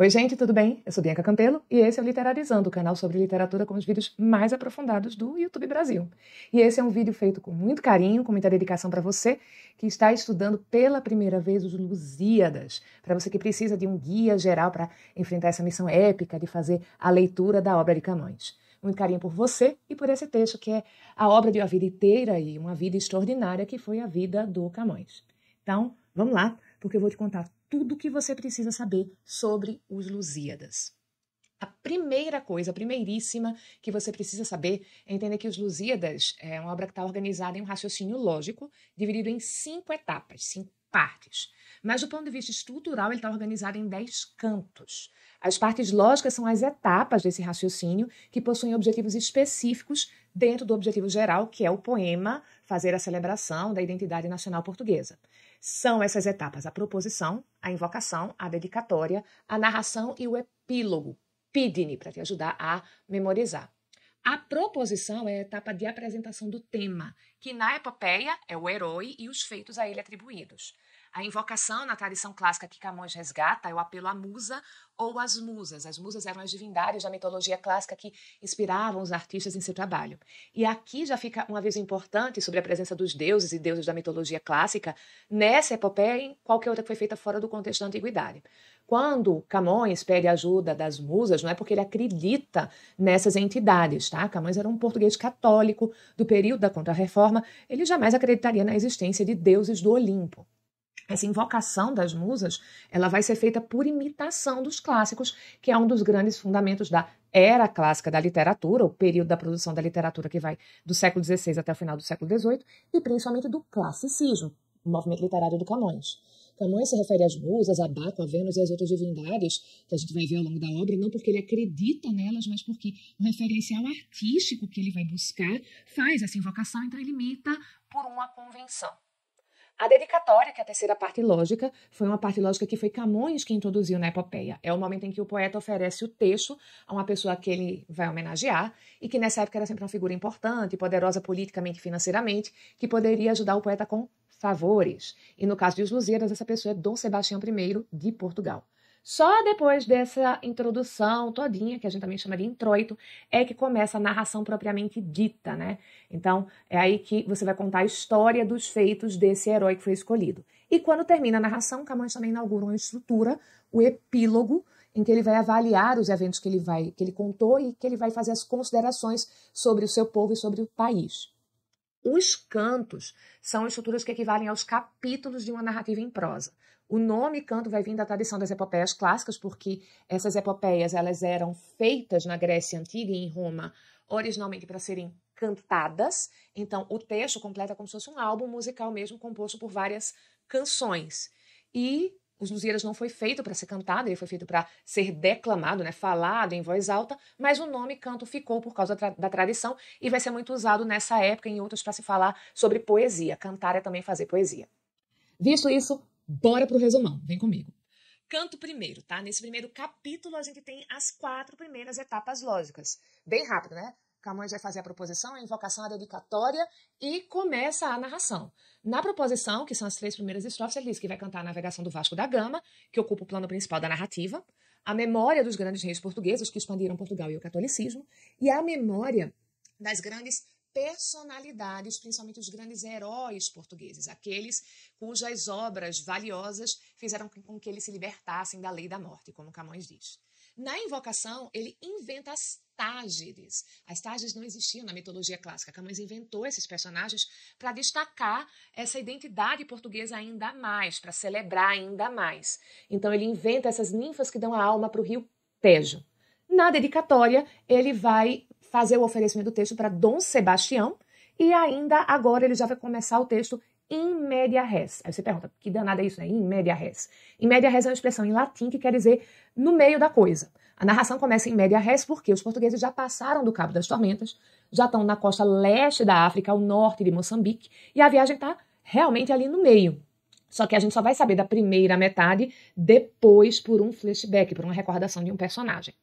Oi, gente, tudo bem? Eu sou Bianca Campelo e esse é o Literarizando, o canal sobre literatura com os vídeos mais aprofundados do YouTube Brasil. E esse é um vídeo feito com muito carinho, com muita dedicação para você que está estudando pela primeira vez os Lusíadas, para você que precisa de um guia geral para enfrentar essa missão épica de fazer a leitura da obra de Camões. Muito carinho por você e por esse texto que é a obra de uma vida inteira e uma vida extraordinária que foi a vida do Camões. Então, vamos lá, porque eu vou te contar tudo o que você precisa saber sobre os Lusíadas. A primeira coisa, a primeiríssima que você precisa saber é entender que Os Lusíadas é uma obra que está organizada em um raciocínio lógico, dividido em cinco etapas, cinco partes. Mas, do ponto de vista estrutural, ele está organizado em dez cantos. As partes lógicas são as etapas desse raciocínio que possuem objetivos específicos dentro do objetivo geral, que é o poema fazer a celebração da identidade nacional portuguesa. São essas etapas a proposição, a invocação, a dedicatória, a narração e o epílogo, pidne, para te ajudar a memorizar. A proposição é a etapa de apresentação do tema, que na epopeia é o herói e os feitos a ele atribuídos. A invocação, na tradição clássica que Camões resgata, é o apelo à musa ou às musas. As musas eram as divindades da mitologia clássica que inspiravam os artistas em seu trabalho. E aqui já fica um aviso importante sobre a presença dos deuses e deuses da mitologia clássica nessa epopeia e em qualquer outra que foi feita fora do contexto da antiguidade. Quando Camões pede ajuda das musas, não é porque ele acredita nessas entidades, tá? Camões era um português católico do período da Contra-Reforma, ele jamais acreditaria na existência de deuses do Olimpo. Essa invocação das musas, ela vai ser feita por imitação dos clássicos, que é um dos grandes fundamentos da era clássica da literatura, o período da produção da literatura que vai do século XVI até o final do século XVIII, e principalmente do classicismo, o movimento literário do Camões. Camões se refere às musas, a Baco, a Vênus e às outras divindades que a gente vai ver ao longo da obra, não porque ele acredita nelas, mas porque o referencial artístico que ele vai buscar faz essa invocação, então ele imita por uma convenção. A dedicatória, que é a terceira parte lógica, foi uma parte lógica que foi Camões que introduziu na epopeia. É o momento em que o poeta oferece o texto a uma pessoa que ele vai homenagear e que nessa época era sempre uma figura importante, poderosa politicamente e financeiramente, que poderia ajudar o poeta com favores. E no caso de Os Lusíadas, essa pessoa é Dom Sebastião I de Portugal. Só depois dessa introdução todinha, que a gente também chama de introito, é que começa a narração propriamente dita, né? Então, é aí que você vai contar a história dos feitos desse herói que foi escolhido. E quando termina a narração, Camões também inaugura uma estrutura, o epílogo, em que ele vai avaliar os eventos que ele vai que ele contou e que ele vai fazer as considerações sobre o seu povo e sobre o país. Os cantos são estruturas que equivalem aos capítulos de uma narrativa em prosa. O nome canto vai vir da tradição das epopeias clássicas, porque essas epopeias elas eram feitas na Grécia Antiga e em Roma originalmente para serem cantadas. Então, o texto completa como se fosse um álbum musical mesmo, composto por várias canções. E os Lusíadas não foi feito para ser cantado, ele foi feito para ser declamado, né, falado em voz alta, mas o nome canto ficou por causa tra da tradição e vai ser muito usado nessa época e em outras para se falar sobre poesia. Cantar é também fazer poesia. Visto isso, bora pro resumão, vem comigo. Canto primeiro, tá? Nesse primeiro capítulo a gente tem as quatro primeiras etapas lógicas. Bem rápido, né? Camões vai fazer a proposição, a invocação, a dedicatória e começa a narração. Na proposição, que são as três primeiras estrofes, ele diz que vai cantar a navegação do Vasco da Gama, que ocupa o plano principal da narrativa, a memória dos grandes reis portugueses que expandiram Portugal e o catolicismo, e a memória das grandes personalidades, principalmente os grandes heróis portugueses, aqueles cujas obras valiosas fizeram com que eles se libertassem da lei da morte, como Camões diz. Na invocação, ele inventa as Tágeres. As Tágeres não existiam na mitologia clássica. Camões inventou esses personagens para destacar essa identidade portuguesa ainda mais, para celebrar ainda mais. Então ele inventa essas ninfas que dão a alma para o rio Tejo. Na dedicatória, ele vai fazer o oferecimento do texto para Dom Sebastião e ainda agora ele já vai começar o texto in media res. Aí você pergunta, que danada é isso, né? In media res. In media res é uma expressão em latim que quer dizer no meio da coisa. A narração começa em média res porque os portugueses já passaram do Cabo das Tormentas, já estão na costa leste da África, ao norte de Moçambique, e a viagem está realmente ali no meio. Só que a gente só vai saber da primeira metade depois por um flashback, por uma recordação de um personagem.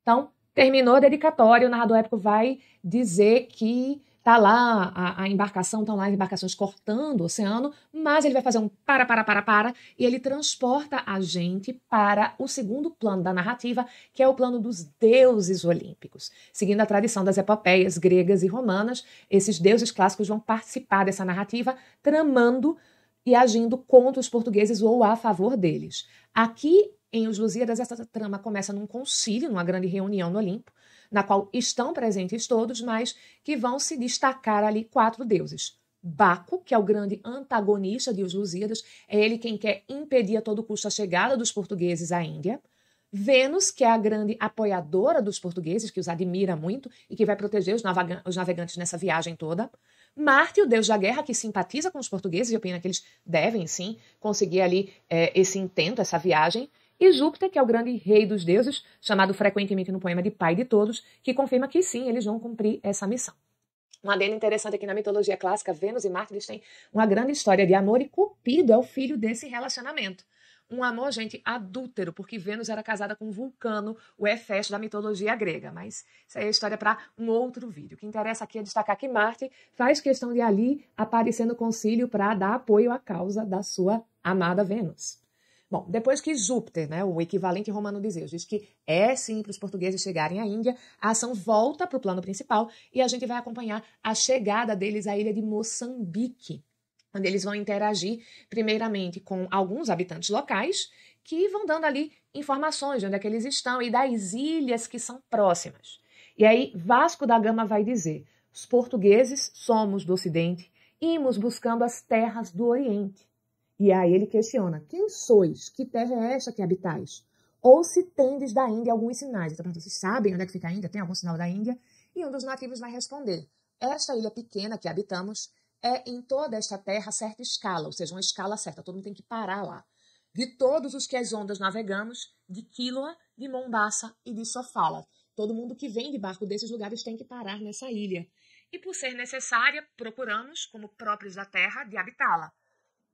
Então, terminou a dedicatória, o narrador épico vai dizer que tá lá a, a embarcação, estão lá as embarcações cortando o oceano, mas ele vai fazer um para, para, para, para, e ele transporta a gente para o segundo plano da narrativa, que é o plano dos deuses olímpicos. Seguindo a tradição das epopeias gregas e romanas, esses deuses clássicos vão participar dessa narrativa, tramando e agindo contra os portugueses ou a favor deles. Aqui em Os Lusíadas, essa trama começa num concílio, numa grande reunião no Olimpo, na qual estão presentes todos, mas que vão se destacar ali quatro deuses. Baco, que é o grande antagonista de Os Lusíadas, é ele quem quer impedir a todo custo a chegada dos portugueses à Índia. Vênus, que é a grande apoiadora dos portugueses, que os admira muito e que vai proteger os, os navegantes nessa viagem toda. Marte, o deus da guerra, que simpatiza com os portugueses e opina que eles devem, sim, conseguir ali é, esse intento, essa viagem e Júpiter, que é o grande rei dos deuses, chamado frequentemente no poema de pai de todos, que confirma que sim, eles vão cumprir essa missão. Um adendo interessante aqui é na mitologia clássica, Vênus e Marte têm uma grande história de amor e Cupido é o filho desse relacionamento. Um amor, gente, adúltero, porque Vênus era casada com Vulcano, o Hefesto da mitologia grega. Mas isso aí é história para um outro vídeo. O que interessa aqui é destacar que Marte faz questão de ali aparecer no concílio para dar apoio à causa da sua amada Vênus. Bom, depois que Júpiter, né, o equivalente romano de Zeus, diz que é sim para os portugueses chegarem à Índia, a ação volta para o plano principal e a gente vai acompanhar a chegada deles à ilha de Moçambique, onde eles vão interagir primeiramente com alguns habitantes locais que vão dando ali informações de onde é que eles estão e das ilhas que são próximas. E aí Vasco da Gama vai dizer: os portugueses somos do Ocidente, imos buscando as terras do Oriente. E aí ele questiona: quem sois? Que terra é esta que habitais? Ou se tendes da Índia alguns sinais. Então, vocês sabem onde é que fica a Índia? Tem algum sinal da Índia? E um dos nativos vai responder: esta ilha pequena que habitamos é em toda esta terra certa escala, ou seja, uma escala certa, todo mundo tem que parar lá. De todos os que as ondas navegamos, de Quiloa, de Mombasa e de Sofala. Todo mundo que vem de barco desses lugares tem que parar nessa ilha. E por ser necessária, procuramos, como próprios da terra, de habitá-la.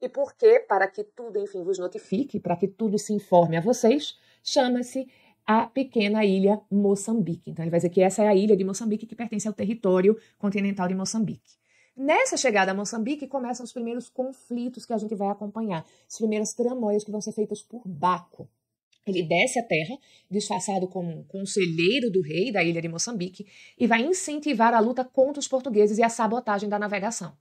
E por que, para que tudo, enfim, vos notifique, para que tudo se informe a vocês, chama-se a pequena ilha Moçambique. Então ele vai dizer que essa é a ilha de Moçambique que pertence ao território continental de Moçambique. Nessa chegada a Moçambique começam os primeiros conflitos que a gente vai acompanhar, as primeiras tramóias que vão ser feitas por Baco. Ele desce à terra, disfarçado como um conselheiro do rei da ilha de Moçambique, e vai incentivar a luta contra os portugueses e a sabotagem da navegação.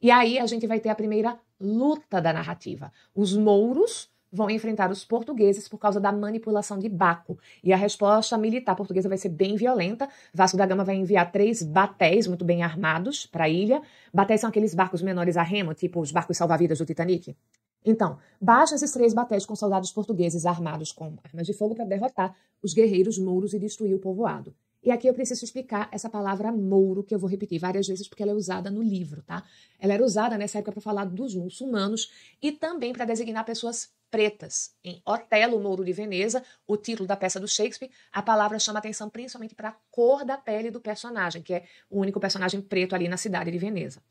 E aí a gente vai ter a primeira luta da narrativa. Os mouros vão enfrentar os portugueses por causa da manipulação de Baco. E a resposta militar portuguesa vai ser bem violenta. Vasco da Gama vai enviar três batéis muito bem armados para a ilha. Batéis são aqueles barcos menores a remo, tipo os barcos salva-vidas do Titanic. Então, baixam esses três batéis com soldados portugueses armados com armas de fogo para derrotar os guerreiros mouros e destruir o povoado. E aqui eu preciso explicar essa palavra mouro, que eu vou repetir várias vezes porque ela é usada no livro, tá? Ela era usada nessa época para falar dos muçulmanos e também para designar pessoas pretas. Em Otelo, Mouro de Veneza, o título da peça do Shakespeare, a palavra chama atenção principalmente para a cor da pele do personagem, que é o único personagem preto ali na cidade de Veneza.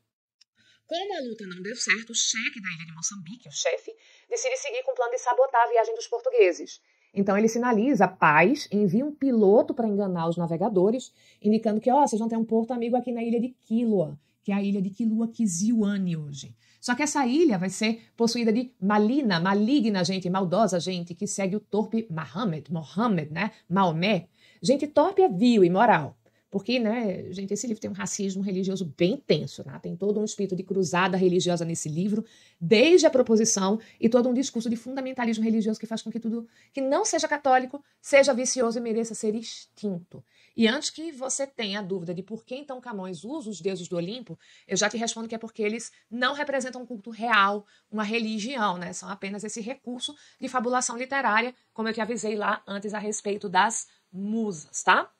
Como a luta não deu certo, o chefe da ilha de Moçambique, o chefe, decide seguir com o plano de sabotar a viagem dos portugueses. Então ele sinaliza paz, envia um piloto para enganar os navegadores, indicando que, ó, oh, vocês vão ter um porto amigo aqui na ilha de Quilua, que é a ilha de Quilua Kiziwane hoje. Só que essa ilha vai ser possuída de malina, maligna gente, maldosa gente, que segue o torpe Mohammed, Mohammed, né? Maomé. Gente torpe é vil e moral. Porque, né, gente, esse livro tem um racismo religioso bem tenso, né? Tem todo um espírito de cruzada religiosa nesse livro, desde a proposição e todo um discurso de fundamentalismo religioso que faz com que tudo que não seja católico seja vicioso e mereça ser extinto. E antes que você tenha a dúvida de por que então Camões usa os deuses do Olimpo, eu já te respondo que é porque eles não representam um culto real, uma religião, né? São apenas esse recurso de fabulação literária, como eu te avisei lá antes a respeito das musas, tá?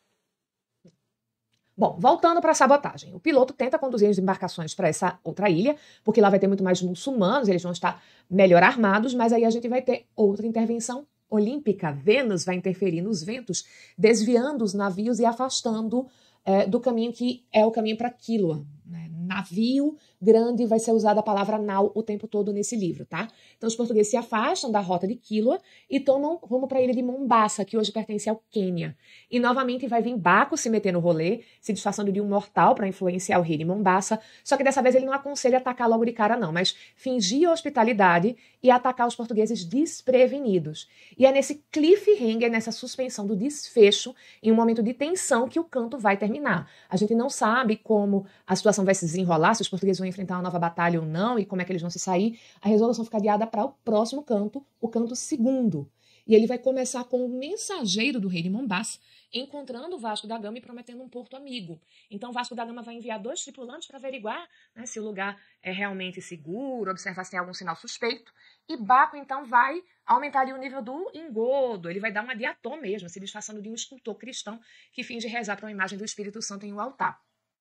Bom, voltando para a sabotagem. O piloto tenta conduzir as embarcações para essa outra ilha, porque lá vai ter muito mais muçulmanos, eles vão estar melhor armados, mas aí a gente vai ter outra intervenção olímpica. Vênus vai interferir nos ventos, desviando os navios e afastando é, do caminho que é o caminho para Quilua. Né? Navio grande, vai ser usada a palavra nau o tempo todo nesse livro, tá? Então os portugueses se afastam da rota de Quilua e tomam rumo para a ilha de Mombasa, que hoje pertence ao Quênia. E novamente vai vir Baco se meter no rolê, se disfarçando de um mortal para influenciar o rei de Mombasa, só que dessa vez ele não aconselha atacar logo de cara não, mas fingir hospitalidade e atacar os portugueses desprevenidos. E é nesse cliffhanger, nessa suspensão do desfecho, em um momento de tensão que o canto vai terminar. A gente não sabe como a situação vai se desenrolar, se os portugueses vão enfrentar uma nova batalha ou não e como é que eles vão se sair, a resolução fica adiada para o próximo canto, o canto segundo. E ele vai começar com o mensageiro do rei de Mombás encontrando o Vasco da Gama e prometendo um porto amigo. Então, o Vasco da Gama vai enviar dois tripulantes para averiguar né, se o lugar é realmente seguro, observar se tem algum sinal suspeito. E Baco, então, vai aumentar ali o nível do engodo. Ele vai dar uma diatô mesmo, se disfarçando de um escultor cristão que finge rezar para uma imagem do Espírito Santo em um altar.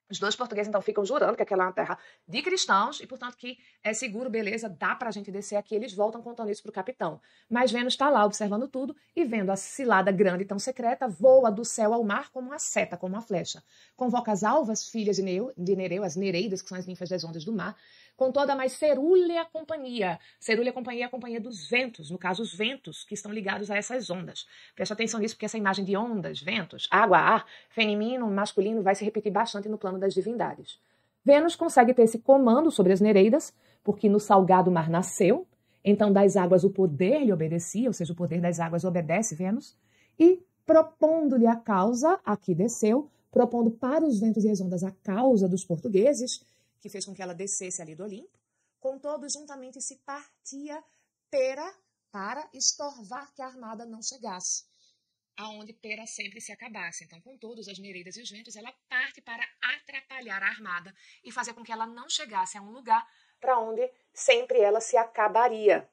Os dois portugueses, então, ficam jurando que aquela é uma terra de cristãos e, portanto, que é seguro, beleza, dá para a gente descer aqui. Eles voltam contando isso para o capitão. Mas Vênus está lá observando tudo e vendo a cilada grande e tão secreta voa do céu ao mar como uma seta, como uma flecha. Convoca as alvas, filhas de Nereu, de Nereu as Nereidas, que são as ninfas das ondas do mar, com toda a mais cerúlea companhia. Cerúlea companhia é a companhia dos ventos, no caso, os ventos que estão ligados a essas ondas. Preste atenção nisso, porque essa imagem de ondas, ventos, água, ar, feminino, masculino, vai se repetir bastante no plano das divindades. Vênus consegue ter esse comando sobre as Nereidas, porque no salgado mar nasceu, então das águas o poder lhe obedecia, ou seja, o poder das águas obedece Vênus, e propondo-lhe a causa, aqui desceu, propondo para os ventos e as ondas a causa dos portugueses, que fez com que ela descesse ali do Olimpo. Com todos juntamente se partia Pera para estorvar que a armada não chegasse, aonde Pera sempre se acabasse. Então, com todos as Nereidas e os ventos, ela parte para atrapalhar a armada e fazer com que ela não chegasse a um lugar para onde sempre ela se acabaria.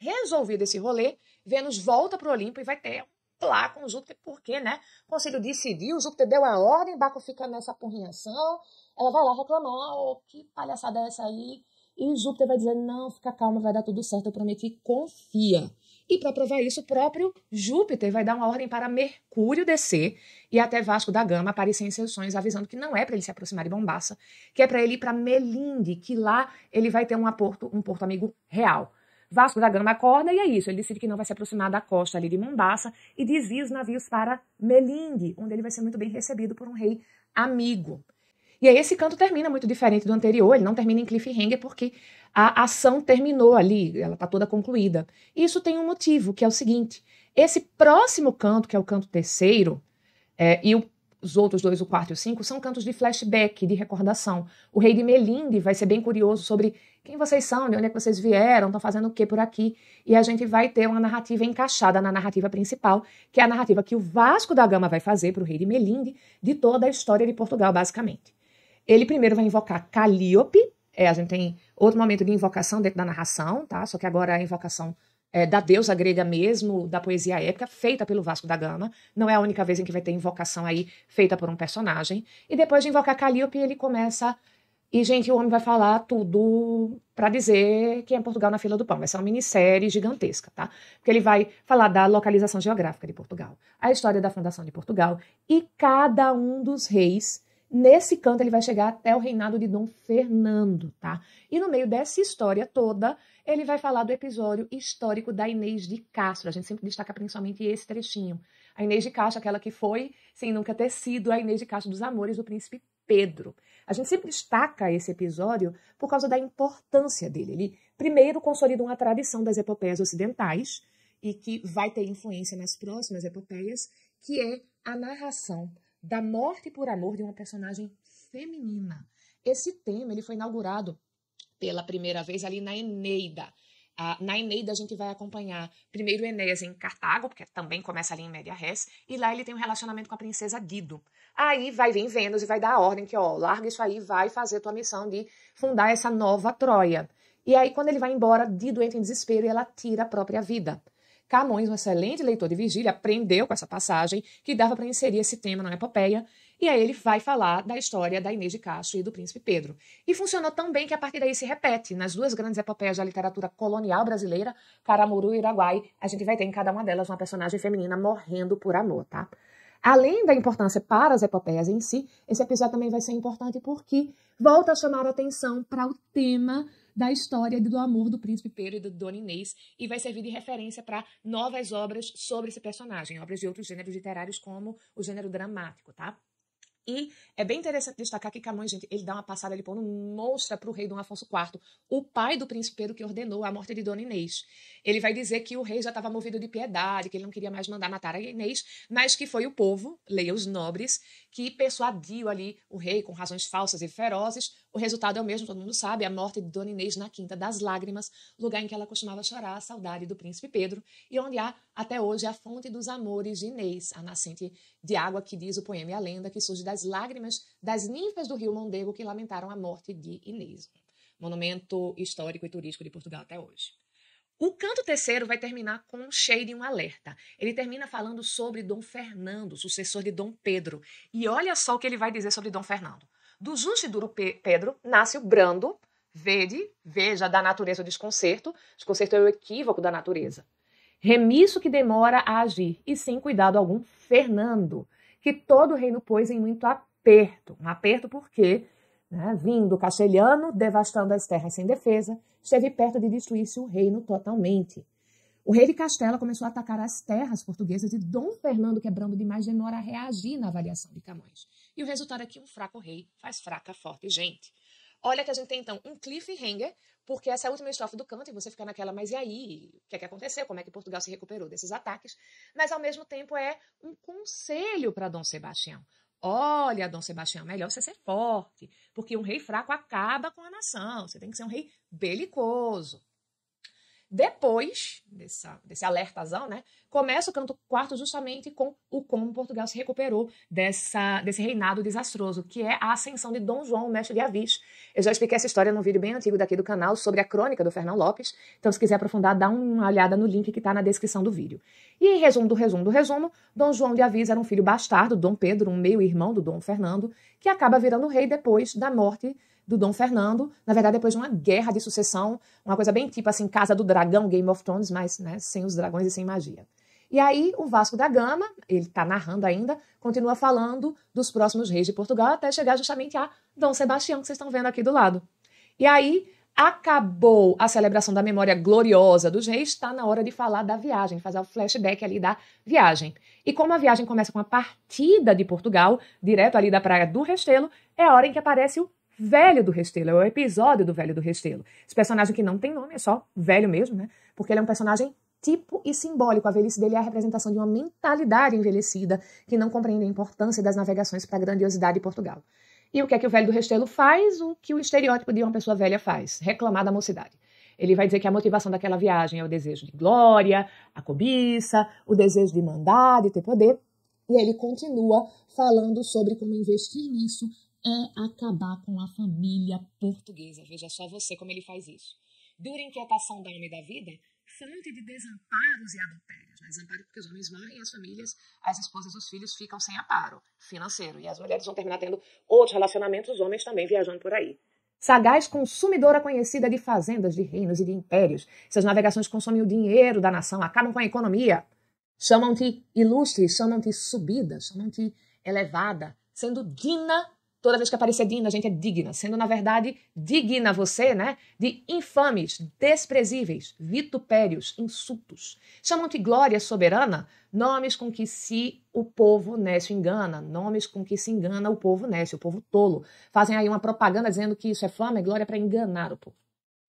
Resolvido esse rolê, Vênus volta para o Olimpo e vai ter lá com Júpiter, porque, né? O conselho decidiu, Júpiter deu a ordem, Baco fica nessa porrinhação, ela vai lá reclamar, oh, que palhaçada é essa aí? E Júpiter vai dizer, não, fica calma, vai dar tudo certo, eu prometi, confia. E para provar isso, o próprio Júpiter vai dar uma ordem para Mercúrio descer e até Vasco da Gama aparecer em seus sonhos, avisando que não é para ele se aproximar de Bombaça, que é para ele ir para Melinde, que lá ele vai ter um porto, um porto amigo real. Vasco da Gama acorda e é isso. Ele decide que não vai se aproximar da costa ali de Mombaça e desvia os navios para Melinde, onde ele vai ser muito bem recebido por um rei amigo. E aí esse canto termina muito diferente do anterior, ele não termina em cliffhanger porque a ação terminou ali, ela está toda concluída. E isso tem um motivo, que é o seguinte: esse próximo canto, que é o canto terceiro, é, e o, os outros dois, o quarto e o cinco, são cantos de flashback, de recordação. O rei de Melinde vai ser bem curioso sobre quem vocês são, de onde é que vocês vieram, estão fazendo o que por aqui. E a gente vai ter uma narrativa encaixada na narrativa principal, que é a narrativa que o Vasco da Gama vai fazer para o rei de Melinde, de toda a história de Portugal, basicamente. Ele primeiro vai invocar Calíope, é, a gente tem outro momento de invocação dentro da narração, tá? Só que agora a invocação é, da deusa grega mesmo, da poesia épica, feita pelo Vasco da Gama. Não é a única vez em que vai ter invocação aí feita por um personagem. E depois de invocar Calíope, ele começa. E, gente, o homem vai falar tudo para dizer que é Portugal na fila do pão. Vai ser uma minissérie gigantesca, tá? Porque ele vai falar da localização geográfica de Portugal, a história da fundação de Portugal e cada um dos reis Nesse canto ele vai chegar até o reinado de Dom Fernando, tá? E no meio dessa história toda, ele vai falar do episódio histórico da Inês de Castro. A gente sempre destaca principalmente esse trechinho. A Inês de Castro, aquela que foi, sem nunca ter sido, a Inês de Castro dos Amores do Príncipe Pedro. A gente sempre destaca esse episódio por causa da importância dele. Ele primeiro consolida uma tradição das epopeias ocidentais e que vai ter influência nas próximas epopeias, que é a narração da morte por amor de uma personagem feminina. Esse tema ele foi inaugurado pela primeira vez ali na Eneida. Ah, na Eneida a gente vai acompanhar primeiro Enéas em Cartago, porque também começa ali em Média Res, e lá ele tem um relacionamento com a princesa Dido. Aí vai vir Vênus e vai dar a ordem que, ó, larga isso aí, vai fazer tua missão de fundar essa nova Troia. E aí quando ele vai embora, Dido entra em desespero e ela tira a própria vida. Camões, um excelente leitor de Virgília, aprendeu com essa passagem que dava para inserir esse tema na epopeia, e aí ele vai falar da história da Inês de Castro e do príncipe Pedro. E funcionou tão bem que a partir daí se repete nas duas grandes epopeias da literatura colonial brasileira, Caramuru e Iraguai, a gente vai ter em cada uma delas uma personagem feminina morrendo por amor, tá? Além da importância para as epopeias em si, esse episódio também vai ser importante porque volta a chamar a atenção para o tema da história do amor do príncipe Pedro e da Dona Inês e vai servir de referência para novas obras sobre esse personagem, obras de outros gêneros literários como o gênero dramático, tá? E é bem interessante destacar que Camões, gente, ele dá uma passada, ele põe monstra para o rei Dom Afonso IV, o pai do príncipe Pedro que ordenou a morte de Dona Inês. Ele vai dizer que o rei já estava movido de piedade, que ele não queria mais mandar matar a Inês, mas que foi o povo, leia os nobres, que persuadiu ali o rei com razões falsas e ferozes. O resultado é o mesmo, todo mundo sabe, a morte de Dona Inês na Quinta das Lágrimas, lugar em que ela costumava chorar a saudade do príncipe Pedro e onde há até hoje a fonte dos amores de Inês, a nascente de água que diz o poema e a lenda que surge das lágrimas das ninfas do rio Mondego que lamentaram a morte de Inês. Monumento histórico e turístico de Portugal até hoje. O canto terceiro vai terminar com um cheiro e um alerta. Ele termina falando sobre Dom Fernando, sucessor de Dom Pedro. E olha só o que ele vai dizer sobre Dom Fernando. Do justo e duro Pedro nasce o brando, verde, veja, da natureza o desconcerto. Desconcerto é o equívoco da natureza. Remisso que demora a agir, e sem cuidado algum, Fernando, que todo o reino pôs em muito aperto. Um aperto porque, né, vindo castelhano, devastando as terras sem defesa, esteve perto de destruir-se o reino totalmente. O rei de Castela começou a atacar as terras portuguesas e Dom Fernando, quebrando demais, demora a reagir na avaliação de Camões. E o resultado é que um fraco rei faz fraca, forte gente. Olha que a gente tem então um cliffhanger, porque essa é a última estrofe do canto e você fica naquela, mas e aí? O que é que aconteceu? Como é que Portugal se recuperou desses ataques? Mas ao mesmo tempo é um conselho para Dom Sebastião. Olha, Dom Sebastião, melhor você ser forte, porque um rei fraco acaba com a nação. Você tem que ser um rei belicoso. Depois dessa, desse alertazão, né, começa o canto quarto justamente com o como Portugal se recuperou dessa, desse reinado desastroso, que é a ascensão de Dom João, mestre de Avis. Eu já expliquei essa história num vídeo bem antigo daqui do canal sobre a crônica do Fernão Lopes, então se quiser aprofundar, dá uma olhada no link que está na descrição do vídeo. E em resumo do resumo do resumo, Dom João de Avis era um filho bastardo, Dom Pedro, um meio-irmão do Dom Fernando, que acaba virando rei depois da morte do Dom Fernando, na verdade depois de uma guerra de sucessão, uma coisa bem tipo assim, Casa do Dragão, Game of Thrones, mas né, sem os dragões e sem magia. E aí o Vasco da Gama, ele está narrando ainda, continua falando dos próximos reis de Portugal até chegar justamente a Dom Sebastião, que vocês estão vendo aqui do lado. E aí acabou a celebração da memória gloriosa dos reis, está na hora de falar da viagem, fazer o flashback ali da viagem. E como a viagem começa com a partida de Portugal, direto ali da Praia do Restelo, é a hora em que aparece o Velho do Restelo, é o episódio do Velho do Restelo. Esse personagem que não tem nome, é só velho mesmo, né? Porque ele é um personagem tipo e simbólico. A velhice dele é a representação de uma mentalidade envelhecida que não compreende a importância das navegações para a grandiosidade de Portugal. E o que é que o velho do Restelo faz? O que o estereótipo de uma pessoa velha faz? Reclamar da mocidade. Ele vai dizer que a motivação daquela viagem é o desejo de glória, a cobiça, o desejo de mandar, de ter poder. E ele continua falando sobre como investir nisso é acabar com a família portuguesa. Veja só você como ele faz isso. Dura inquietação da alma e da vida, fonte de desamparos e adultérios. Né? Desamparo porque os homens morrem as famílias, as esposas e os filhos ficam sem aparo financeiro. E as mulheres vão terminar tendo outros relacionamentos, os homens também viajando por aí. Sagaz consumidora conhecida de fazendas, de reinos e de impérios. Essas navegações consomem o dinheiro da nação, acabam com a economia. Chamam-te ilustre, chamam-te subida, chamam-te elevada, sendo Dina Toda vez que aparecer digna, a gente é digna, sendo na verdade digna você, né? De infames, desprezíveis, vitupérios, insultos. Chamam-te glória soberana, nomes com que se o povo nesse engana, nomes com que se engana o povo nesse, o povo tolo. Fazem aí uma propaganda dizendo que isso é fama e é glória para enganar o povo.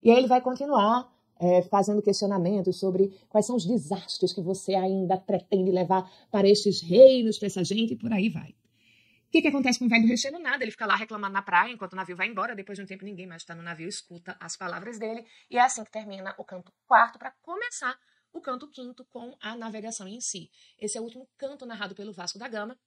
E aí ele vai continuar é, fazendo questionamentos sobre quais são os desastres que você ainda pretende levar para estes reinos, para essa gente e por aí vai que, que acontece com o velho do recheio? Nada, ele fica lá reclamando na praia enquanto o navio vai embora. Depois de um tempo, ninguém mais está no navio, escuta as palavras dele. E é assim que termina o canto quarto para começar o canto quinto com a navegação em si. Esse é o último canto narrado pelo Vasco da Gama.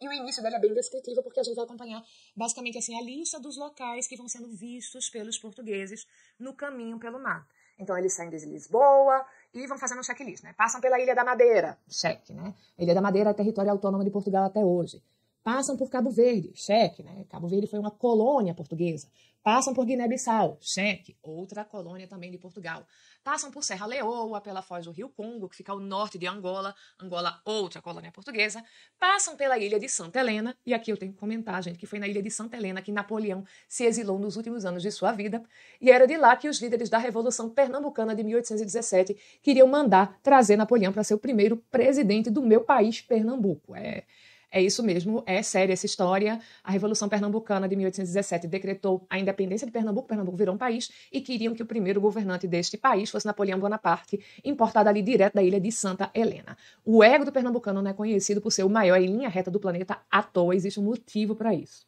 E o início dele é bem descritivo, porque a gente vai acompanhar basicamente assim a lista dos locais que vão sendo vistos pelos portugueses no caminho pelo mar. Então eles saem de Lisboa e vão fazendo um checklist, né? Passam pela Ilha da Madeira, cheque, né? Ilha da Madeira é território autônomo de Portugal até hoje passam por Cabo Verde, cheque, né? Cabo Verde foi uma colônia portuguesa. Passam por Guiné-Bissau, cheque, outra colônia também de Portugal. Passam por Serra Leoa, pela foz do Rio Congo, que fica ao norte de Angola, Angola, outra colônia portuguesa. Passam pela ilha de Santa Helena, e aqui eu tenho que comentar, gente, que foi na ilha de Santa Helena que Napoleão se exilou nos últimos anos de sua vida, e era de lá que os líderes da Revolução Pernambucana de 1817 queriam mandar trazer Napoleão para ser o primeiro presidente do meu país, Pernambuco. É. É isso mesmo, é séria essa história. A Revolução Pernambucana de 1817 decretou a independência de Pernambuco, Pernambuco virou um país, e queriam que o primeiro governante deste país fosse Napoleão Bonaparte, importado ali direto da ilha de Santa Helena. O ego do pernambucano não é conhecido por ser o maior em linha reta do planeta à toa, existe um motivo para isso.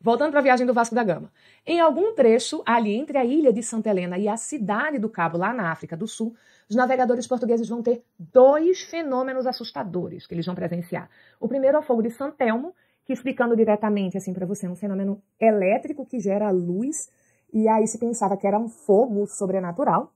Voltando para a viagem do Vasco da Gama. Em algum trecho, ali entre a ilha de Santa Helena e a cidade do Cabo, lá na África do Sul, os navegadores portugueses vão ter dois fenômenos assustadores que eles vão presenciar. O primeiro é o fogo de Santelmo, que explicando diretamente assim para você, é um fenômeno elétrico que gera luz, e aí se pensava que era um fogo sobrenatural,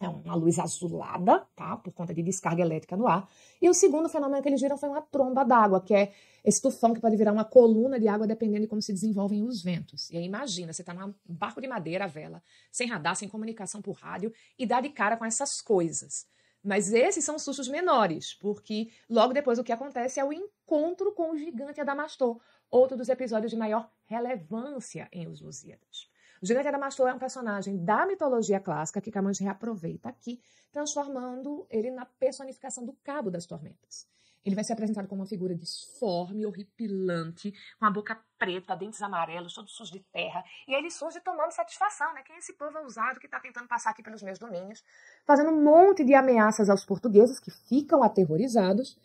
é uma luz azulada, tá? Por conta de descarga elétrica no ar. E o segundo fenômeno que eles viram foi uma tromba d'água, que é esse tufão que pode virar uma coluna de água dependendo de como se desenvolvem os ventos. E aí imagina, você está num barco de madeira, vela, sem radar, sem comunicação por rádio e dá de cara com essas coisas. Mas esses são sustos menores, porque logo depois o que acontece é o encontro com o gigante Adamastor, outro dos episódios de maior relevância em Os Lusíadas. O gigante Adamastor é um personagem da mitologia clássica que Camões reaproveita aqui, transformando ele na personificação do cabo das tormentas. Ele vai ser apresentado como uma figura disforme, horripilante, com a boca preta, dentes amarelos, todo sujo de terra. E ele surge tomando satisfação, né? Quem é esse povo ousado que está tentando passar aqui pelos meus domínios? Fazendo um monte de ameaças aos portugueses, que ficam aterrorizados.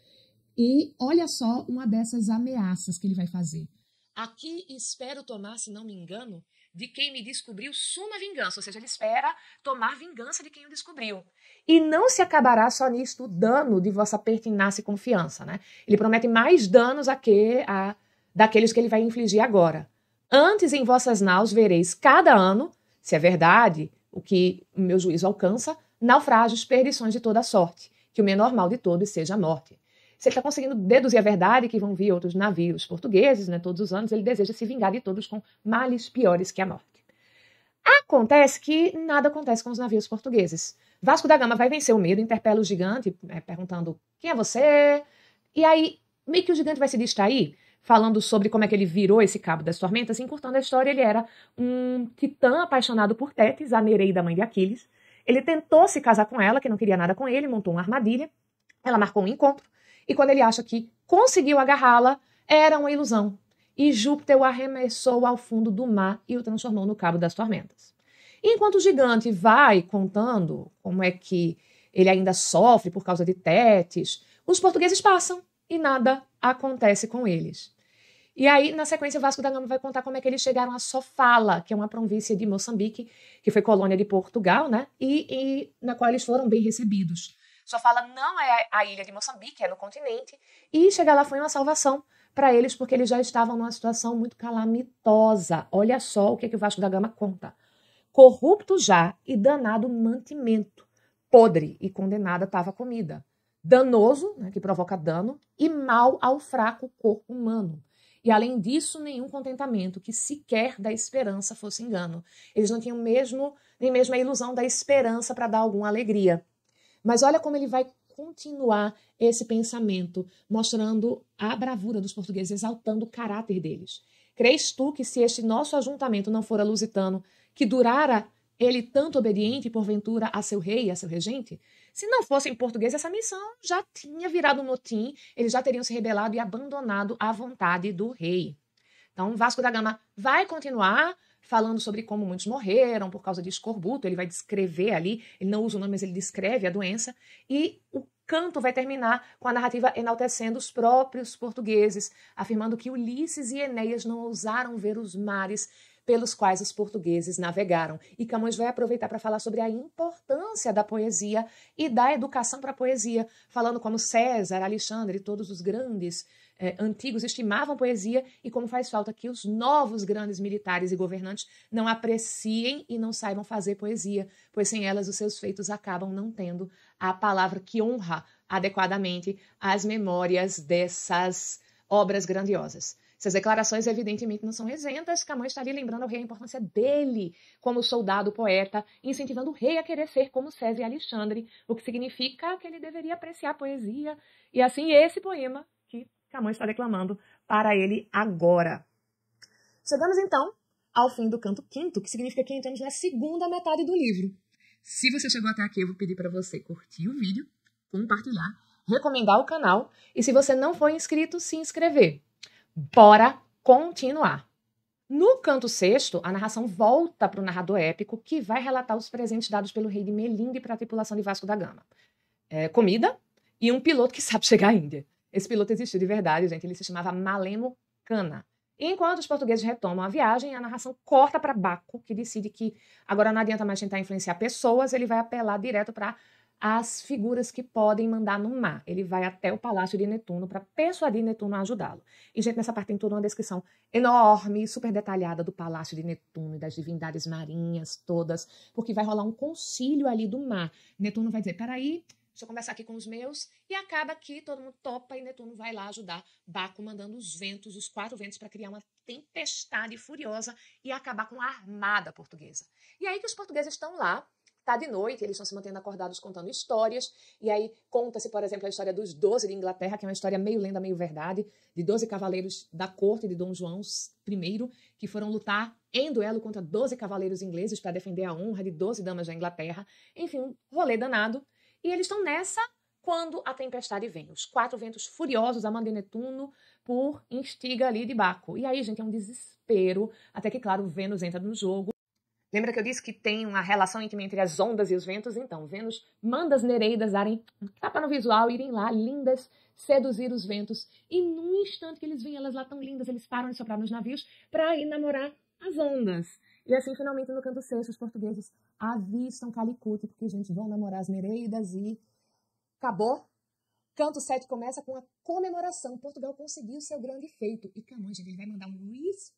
E olha só uma dessas ameaças que ele vai fazer. Aqui espero tomar, se não me engano, de quem me descobriu suma vingança, ou seja, ele espera tomar vingança de quem o descobriu. E não se acabará só nisto o dano de vossa pertinácia e confiança, né? Ele promete mais danos a que a daqueles que ele vai infligir agora. Antes em vossas naus vereis cada ano, se é verdade o que o meu juízo alcança, naufrágios, perdições de toda sorte, que o menor mal de todos seja a morte. Se ele está conseguindo deduzir a verdade que vão vir outros navios portugueses, né, todos os anos, ele deseja se vingar de todos com males piores que a morte. Acontece que nada acontece com os navios portugueses. Vasco da Gama vai vencer o medo, interpela o gigante, é, perguntando quem é você? E aí, meio que o gigante vai se distrair, falando sobre como é que ele virou esse cabo das tormentas, encurtando a história, ele era um titã apaixonado por Tétis, a Nereida, mãe de Aquiles. Ele tentou se casar com ela, que não queria nada com ele, montou uma armadilha. Ela marcou um encontro, e quando ele acha que conseguiu agarrá-la, era uma ilusão. E Júpiter o arremessou ao fundo do mar e o transformou no cabo das tormentas. Enquanto o gigante vai contando como é que ele ainda sofre por causa de Tétis, os portugueses passam e nada acontece com eles. E aí, na sequência, Vasco da Gama vai contar como é que eles chegaram a Sofala, que é uma província de Moçambique, que foi colônia de Portugal, né? E, e na qual eles foram bem recebidos. Só fala não é a ilha de Moçambique, é no continente. E chegar lá foi uma salvação para eles, porque eles já estavam numa situação muito calamitosa. Olha só o que, é que o Vasco da Gama conta. Corrupto já e danado mantimento. Podre e condenada estava a comida. Danoso, né, que provoca dano, e mal ao fraco corpo humano. E além disso, nenhum contentamento, que sequer da esperança fosse engano. Eles não tinham mesmo, nem mesmo a ilusão da esperança para dar alguma alegria. Mas olha como ele vai continuar esse pensamento, mostrando a bravura dos portugueses, exaltando o caráter deles. Crees tu que se este nosso ajuntamento não fora lusitano, que durara ele tanto obediente, porventura, a seu rei e a seu regente? Se não fosse em português, essa missão já tinha virado motim, eles já teriam se rebelado e abandonado à vontade do rei. Então, Vasco da Gama vai continuar falando sobre como muitos morreram por causa de escorbuto. Ele vai descrever ali, ele não usa o nome, mas ele descreve a doença. E o canto vai terminar com a narrativa enaltecendo os próprios portugueses, afirmando que Ulisses e Enéas não ousaram ver os mares pelos quais os portugueses navegaram. E Camões vai aproveitar para falar sobre a importância da poesia e da educação para a poesia, falando como César, Alexandre, e todos os grandes eh, antigos estimavam poesia e como faz falta que os novos grandes militares e governantes não apreciem e não saibam fazer poesia, pois sem elas os seus feitos acabam não tendo a palavra que honra adequadamente as memórias dessas obras grandiosas. Essas declarações, evidentemente, não são isentas. Camões está ali lembrando ao rei a importância dele como soldado poeta, incentivando o rei a querer ser como César e Alexandre, o que significa que ele deveria apreciar a poesia. E assim, esse poema que Camões está declamando para ele agora. Chegamos então ao fim do canto quinto, que significa que entramos na segunda metade do livro. Se você chegou até aqui, eu vou pedir para você curtir o vídeo, compartilhar, recomendar o canal e, se você não for inscrito, se inscrever. Bora continuar. No canto sexto, a narração volta para o narrador épico, que vai relatar os presentes dados pelo rei de Melinda para a tripulação de Vasco da Gama. É, comida e um piloto que sabe chegar à Índia. Esse piloto existiu de verdade, gente. Ele se chamava Malemo Cana. Enquanto os portugueses retomam a viagem, a narração corta para Baco, que decide que agora não adianta mais tentar influenciar pessoas, ele vai apelar direto para as figuras que podem mandar no mar. Ele vai até o palácio de Netuno para persuadir Netuno a ajudá-lo. E, gente, nessa parte tem toda uma descrição enorme, super detalhada do palácio de Netuno e das divindades marinhas todas, porque vai rolar um concílio ali do mar. Netuno vai dizer: peraí. Deixa eu conversar aqui com os meus. E acaba que todo mundo topa e Netuno vai lá ajudar Baco, mandando os ventos, os quatro ventos, para criar uma tempestade furiosa e acabar com a armada portuguesa. E aí que os portugueses estão lá, tá de noite, eles estão se mantendo acordados contando histórias, e aí conta-se, por exemplo, a história dos Doze de Inglaterra, que é uma história meio lenda, meio verdade, de doze cavaleiros da corte de Dom João I, que foram lutar em duelo contra doze cavaleiros ingleses para defender a honra de doze damas da Inglaterra. Enfim, um rolê danado. E eles estão nessa quando a tempestade vem. Os quatro ventos furiosos amando Netuno por instiga ali de Baco. E aí, gente, é um desespero, até que, claro, Vênus entra no jogo. Lembra que eu disse que tem uma relação íntima entre as ondas e os ventos? Então, Vênus manda as Nereidas darem tapa no visual, irem lá, lindas, seduzir os ventos. E num instante que eles vêm, elas lá tão lindas, eles param de soprar nos navios para ir namorar as ondas. E assim, finalmente, no canto sexto, os portugueses avistam Calicut, porque, gente, vão namorar as Nereidas e acabou. Canto 7 começa com a comemoração. Portugal conseguiu seu grande feito. E Camões, ele vai mandar um Luiz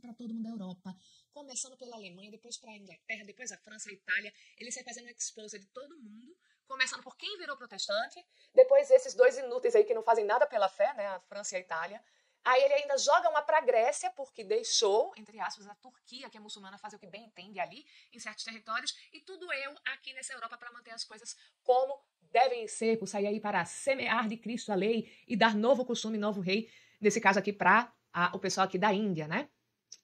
para todo mundo da Europa, começando pela Alemanha, depois para a Inglaterra, depois a França, a Itália. Ele sai fazendo exposure de todo mundo, começando por quem virou protestante, depois esses dois inúteis aí que não fazem nada pela fé, né, a França e a Itália. Aí ele ainda joga uma para a Grécia, porque deixou, entre aspas, a Turquia, que é muçulmana, fazer o que bem entende ali, em certos territórios, e tudo eu aqui nessa Europa para manter as coisas como devem ser, por sair aí para semear de Cristo a lei e dar novo costume, novo rei, nesse caso aqui para a, o pessoal aqui da Índia, né?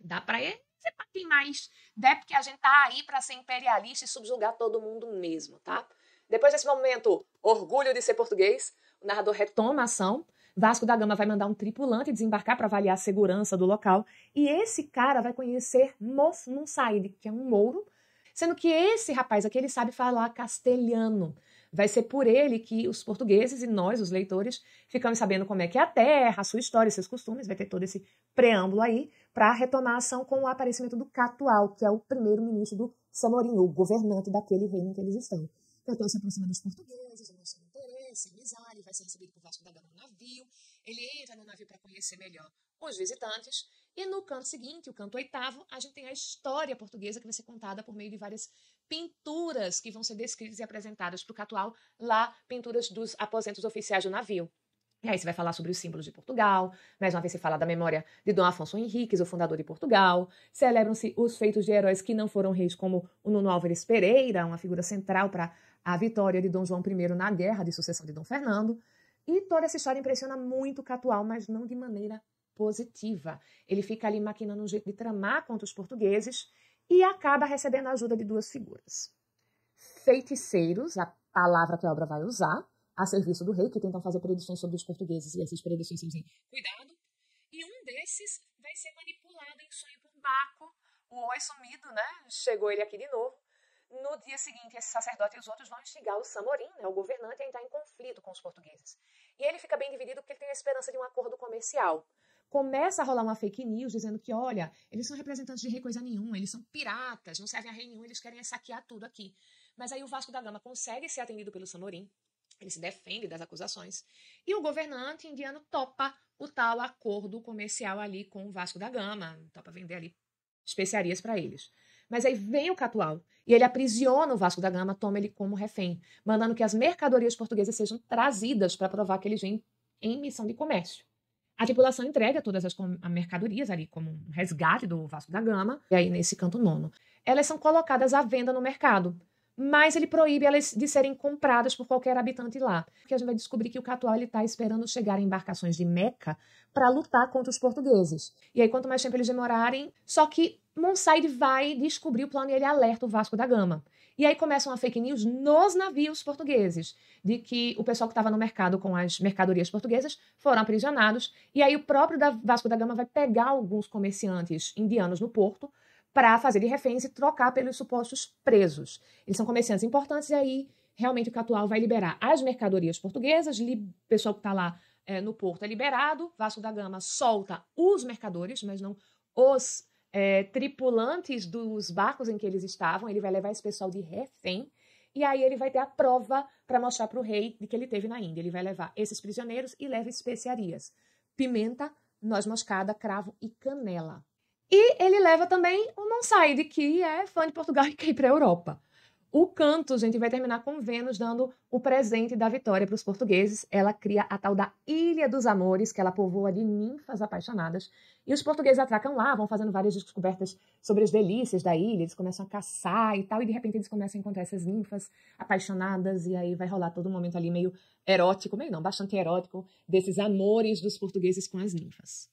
Dá para ir? para quem mais der, porque a gente tá aí para ser imperialista e subjugar todo mundo mesmo, tá? Depois desse momento, orgulho de ser português, o narrador retoma a ação. Vasco da Gama vai mandar um tripulante desembarcar para avaliar a segurança do local. E esse cara vai conhecer Moço Num que é um mouro, sendo que esse rapaz aqui ele sabe falar castelhano. Vai ser por ele que os portugueses e nós, os leitores, ficamos sabendo como é que é a terra, a sua história, seus costumes. Vai ter todo esse preâmbulo aí para retomar a ação com o aparecimento do Catual, que é o primeiro-ministro do Samorim, o governante daquele reino que eles estão. Então se aproxima dos portugueses, mostra interesse, amizade, vai ser recebido por Vasco da Gama no navio. Ele entra no navio para conhecer melhor os visitantes. E no canto seguinte, o canto oitavo, a gente tem a história portuguesa que vai ser contada por meio de várias pinturas que vão ser descritas e apresentadas para o Catual lá, pinturas dos aposentos oficiais do navio. E aí você vai falar sobre os símbolos de Portugal, mais uma vez você fala da memória de Dom Afonso Henriques, o fundador de Portugal. Celebram-se os feitos de heróis que não foram reis, como o Nuno Álvares Pereira, uma figura central para a vitória de Dom João I na guerra de sucessão de Dom Fernando. E toda essa história impressiona muito o Catual, mas não de maneira positiva. Ele fica ali maquinando um jeito de tramar contra os portugueses e acaba recebendo a ajuda de duas figuras. Feiticeiros, a palavra que a obra vai usar, a serviço do rei, que tentam fazer predições sobre os portugueses, e essas predições são assim, cuidado, e um desses vai ser manipulado em sonho por Baco, o é sumido, né? Chegou ele aqui de novo. No dia seguinte, esse sacerdote e os outros vão instigar o Samorim, né, o governante, a entrar em conflito com os portugueses. E ele fica bem dividido porque ele tem a esperança de um acordo comercial começa a rolar uma fake news dizendo que, olha, eles são representantes de rei coisa nenhuma, eles são piratas, não servem a rei nenhum, eles querem saquear tudo aqui. Mas aí o Vasco da Gama consegue ser atendido pelo Sonorim, ele se defende das acusações, e o governante indiano topa o tal acordo comercial ali com o Vasco da Gama, topa vender ali especiarias para eles. Mas aí vem o Catual e ele aprisiona o Vasco da Gama, toma ele como refém, mandando que as mercadorias portuguesas sejam trazidas para provar que eles vêm em missão de comércio. A tripulação entrega todas as mercadorias ali como um resgate do Vasco da Gama, e aí nesse canto nono. Elas são colocadas à venda no mercado, mas ele proíbe elas de serem compradas por qualquer habitante lá, porque a gente vai descobrir que o Catuá está esperando chegar embarcações de Meca para lutar contra os portugueses. E aí, quanto mais tempo eles demorarem, só que Monsaide vai descobrir o plano e ele alerta o Vasco da Gama. E aí começam a fake news nos navios portugueses, de que o pessoal que estava no mercado com as mercadorias portuguesas foram aprisionados, e aí o próprio da Vasco da Gama vai pegar alguns comerciantes indianos no porto para fazer de reféns e trocar pelos supostos presos. Eles são comerciantes importantes, e aí realmente o Catual vai liberar as mercadorias portuguesas, o pessoal que está lá é, no porto é liberado, Vasco da Gama solta os mercadores, mas não os é, tripulantes dos barcos em que eles estavam. Ele vai levar esse pessoal de refém. E aí ele vai ter a prova para mostrar para o rei de que ele teve na Índia. Ele vai levar esses prisioneiros e leva especiarias: pimenta, noz moscada, cravo e canela. E ele leva também o um Monsaide, que é fã de Portugal e quer ir para a Europa. O canto, gente, vai terminar com Vênus dando o presente da vitória para os portugueses. Ela cria a tal da Ilha dos Amores, que ela povoa de ninfas apaixonadas. E os portugueses atracam lá, vão fazendo várias descobertas sobre as delícias da ilha. Eles começam a caçar e tal, e de repente eles começam a encontrar essas ninfas apaixonadas. E aí vai rolar todo um momento ali meio erótico, meio não, bastante erótico, desses amores dos portugueses com as ninfas.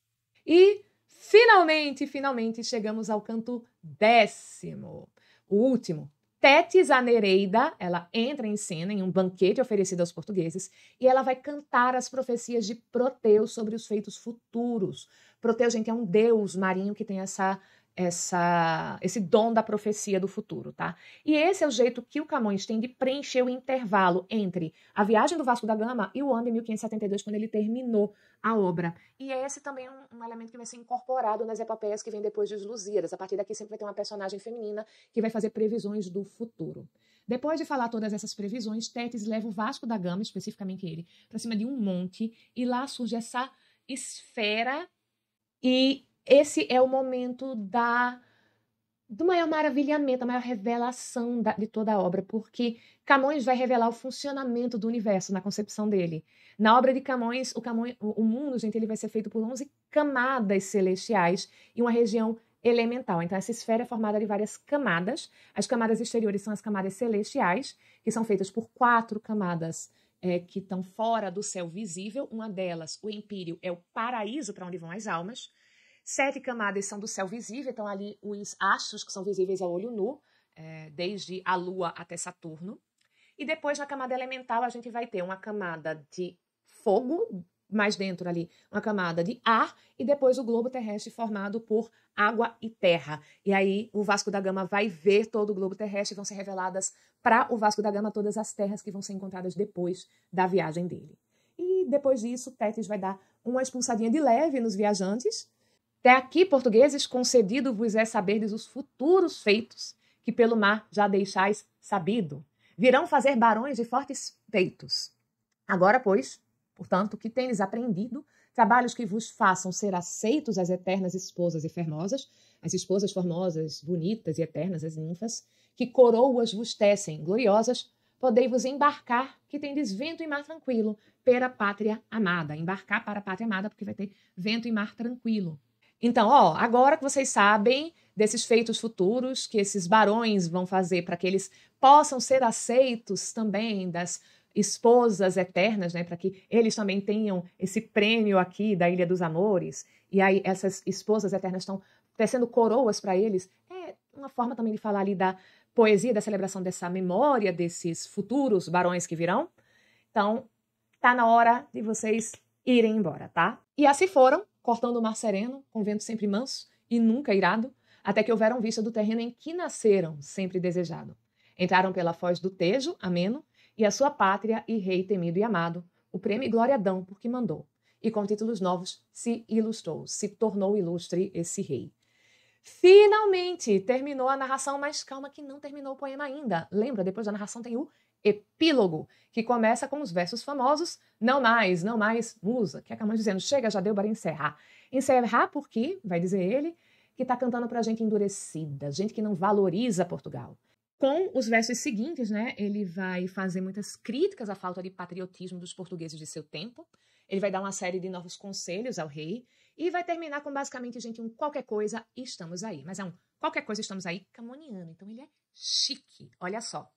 E finalmente, finalmente chegamos ao canto décimo, o último Tétis a Nereida, ela entra em cena em um banquete oferecido aos portugueses e ela vai cantar as profecias de Proteus sobre os feitos futuros. Proteus, gente, é um deus marinho que tem essa essa, esse dom da profecia do futuro, tá? E esse é o jeito que o Camões tem de preencher o intervalo entre a viagem do Vasco da Gama e o ano de 1572, quando ele terminou a obra. E é esse também um, um elemento que vai ser incorporado nas epopeias que vem depois dos Lusíadas. A partir daqui sempre vai ter uma personagem feminina que vai fazer previsões do futuro. Depois de falar todas essas previsões, Tétis leva o Vasco da Gama, especificamente ele, para cima de um monte, e lá surge essa esfera e esse é o momento da do maior maravilhamento, a maior revelação da, de toda a obra, porque Camões vai revelar o funcionamento do universo na concepção dele. Na obra de Camões, o, Camões, o mundo, gente, ele vai ser feito por 11 camadas celestiais e uma região elemental. Então, essa esfera é formada de várias camadas. As camadas exteriores são as camadas celestiais, que são feitas por quatro camadas é, que estão fora do céu visível. Uma delas, o empíreo, é o paraíso para onde vão as almas. Sete camadas são do céu visível, então ali os astros que são visíveis ao é olho nu, é, desde a Lua até Saturno. E depois, na camada elemental, a gente vai ter uma camada de fogo, mais dentro ali, uma camada de ar, e depois o globo terrestre formado por água e terra. E aí o Vasco da Gama vai ver todo o globo terrestre, vão ser reveladas para o Vasco da Gama todas as terras que vão ser encontradas depois da viagem dele. E depois disso, Tétis vai dar uma expulsadinha de leve nos viajantes, até aqui, portugueses, concedido-vos é saberdes os futuros feitos que pelo mar já deixais sabido. Virão fazer barões de fortes peitos. Agora, pois, portanto, que tendes aprendido, trabalhos que vos façam ser aceitos as eternas esposas e fermosas, as esposas formosas, bonitas e eternas, as ninfas, que coroas vos tecem, gloriosas, podei vos embarcar, que tendes vento e mar tranquilo, pela pátria amada. Embarcar para a pátria amada, porque vai ter vento e mar tranquilo. Então, ó, agora que vocês sabem desses feitos futuros que esses barões vão fazer para que eles possam ser aceitos também das esposas eternas, né, para que eles também tenham esse prêmio aqui da Ilha dos Amores. E aí essas esposas eternas estão tecendo coroas para eles. É uma forma também de falar ali da poesia, da celebração dessa memória desses futuros barões que virão. Então, tá na hora de vocês irem embora, tá? E assim foram cortando o mar sereno, com vento sempre manso e nunca irado, até que houveram vista do terreno em que nasceram, sempre desejado. Entraram pela foz do Tejo, ameno, e a sua pátria e rei temido e amado, o prêmio e glória dão porque mandou. E com títulos novos se ilustrou, se tornou ilustre esse rei. Finalmente terminou a narração, mas calma que não terminou o poema ainda. Lembra, depois da narração tem o epílogo, que começa com os versos famosos: Não mais, não mais, musa, que acabamos é dizendo, chega, já deu para encerrar. Encerrar porque, vai dizer ele, que está cantando para gente endurecida, gente que não valoriza Portugal. Com os versos seguintes, né, ele vai fazer muitas críticas à falta de patriotismo dos portugueses de seu tempo. Ele vai dar uma série de novos conselhos ao rei e vai terminar com basicamente, gente, um qualquer coisa, estamos aí. Mas é um qualquer coisa, estamos aí camoniano. Então ele é chique. Olha só.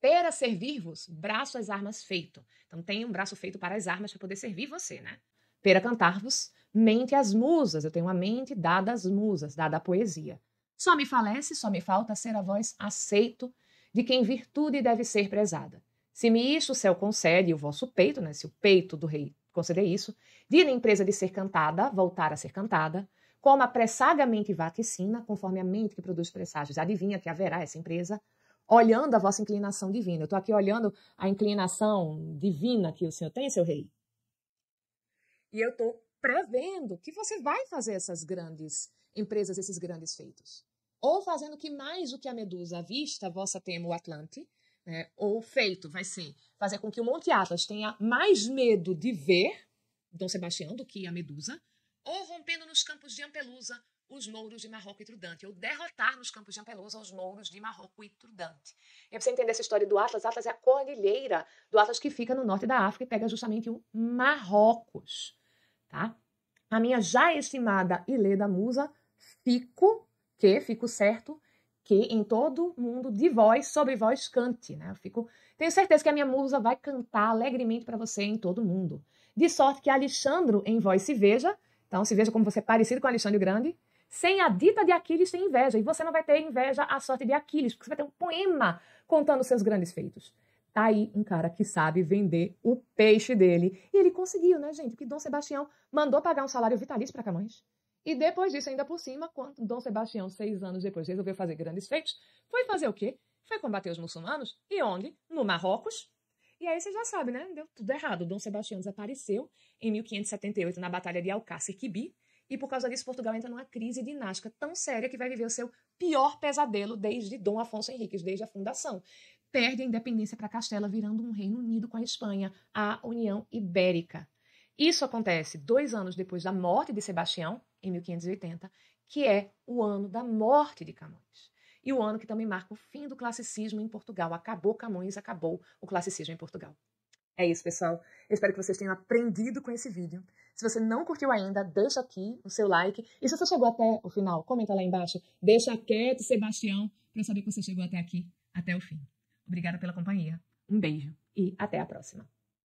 Para servir-vos, braço às armas feito. Então tem um braço feito para as armas para poder servir você, né? Para cantar-vos, mente às musas. Eu tenho uma mente dada às musas, dada à poesia. Só me falece, só me falta ser a voz aceito de quem virtude deve ser prezada. Se me isto o céu concede, o vosso peito, né, se o peito do rei conceder isso, de na empresa de ser cantada, voltar a ser cantada, como apressadamente vaticina, conforme a mente que produz presságios adivinha que haverá essa empresa, olhando a vossa inclinação divina. Eu estou aqui olhando a inclinação divina que o Senhor tem, seu rei. E eu estou prevendo que você vai fazer essas grandes empresas, esses grandes feitos. Ou fazendo que mais do que a medusa vista, vossa tema o Atlante, né? ou feito vai ser fazer com que o Monte Atlas tenha mais medo de ver Dom Sebastião do que a medusa, ou rompendo nos campos de Ampelusa, os mouros de Marrocos e Trudante, ou derrotar nos campos de Ampelousa os mouros de Marrocos e Trudante. E para você entender essa história do Atlas, Atlas é a cordilheira do Atlas que fica no norte da África e pega justamente o Marrocos, tá? A minha já estimada Ileda Musa, fico, que, fico certo, que em todo mundo de voz, sobre voz, cante, né? Eu fico, tenho certeza que a minha musa vai cantar alegremente para você em todo mundo. De sorte que Alexandro em voz se veja, então se veja como você é parecido com Alexandre o Grande, sem a dita de Aquiles tem inveja. E você não vai ter inveja à sorte de Aquiles, porque você vai ter um poema contando seus grandes feitos. Tá aí um cara que sabe vender o peixe dele. E ele conseguiu, né, gente? Porque Dom Sebastião mandou pagar um salário vitalício para Camões. E depois disso, ainda por cima, quando Dom Sebastião, seis anos depois, resolveu fazer grandes feitos, foi fazer o quê? Foi combater os muçulmanos. E onde? No Marrocos. E aí você já sabe, né? Deu tudo errado. Dom Sebastião desapareceu em 1578 na Batalha de Alcácer Quibi e por causa disso, Portugal entra numa crise dinástica tão séria que vai viver o seu pior pesadelo desde Dom Afonso Henriques, desde a fundação. Perde a independência para Castela, virando um reino unido com a Espanha, a União Ibérica. Isso acontece dois anos depois da morte de Sebastião, em 1580, que é o ano da morte de Camões. E o ano que também marca o fim do classicismo em Portugal. Acabou Camões, acabou o classicismo em Portugal. É isso, pessoal. Eu espero que vocês tenham aprendido com esse vídeo. Se você não curtiu ainda, deixa aqui o seu like. E se você chegou até o final, comenta lá embaixo. Deixa quieto, Sebastião, para saber que você chegou até aqui, até o fim. Obrigada pela companhia. Um beijo e até a próxima.